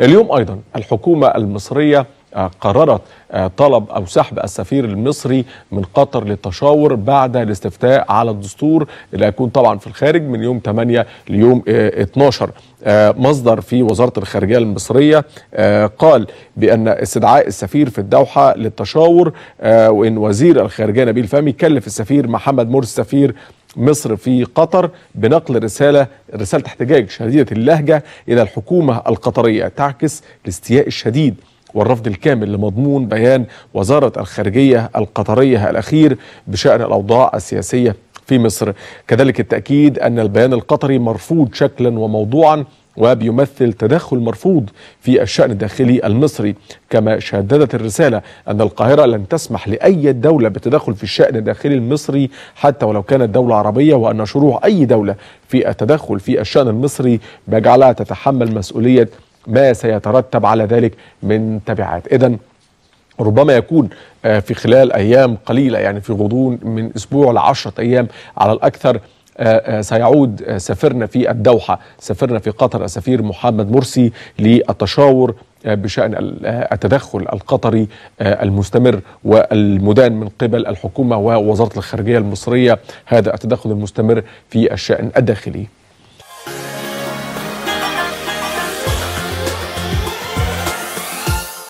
اليوم أيضا الحكومة المصرية آه، قررت آه، طلب او سحب السفير المصري من قطر للتشاور بعد الاستفتاء على الدستور اللي هيكون طبعا في الخارج من يوم 8 ليوم 12 آه، مصدر في وزاره الخارجيه المصريه قال بان استدعاء السفير في الدوحه للتشاور وان وزير الخارجيه نبيل فهمي كلف السفير محمد مرسي السفير مصر في قطر بنقل رسالة رسالة احتجاج شديدة اللهجة إلى الحكومة القطرية تعكس الاستياء الشديد والرفض الكامل لمضمون بيان وزارة الخارجية القطرية الأخير بشأن الأوضاع السياسية في مصر كذلك التأكيد أن البيان القطري مرفوض شكلا وموضوعا وبيمثل تدخل مرفوض في الشأن الداخلي المصري كما شددت الرسالة أن القاهرة لن تسمح لأي دولة بالتدخل في الشأن الداخلي المصري حتى ولو كانت دولة عربية وأن شروع أي دولة في التدخل في الشأن المصري بيجعلها تتحمل مسؤولية ما سيترتب على ذلك من تبعات إذا ربما يكون آه، في خلال أيام قليلة يعني في غضون من أسبوع لعشرة أيام على الأكثر آه، آه، سيعود آه، سفرنا في الدوحة سفرنا في قطر السفير محمد مرسي للتشاور بشأن التدخل القطري المستمر والمدان من قبل الحكومة ووزارة الخارجية المصرية هذا التدخل المستمر في الشأن الداخلي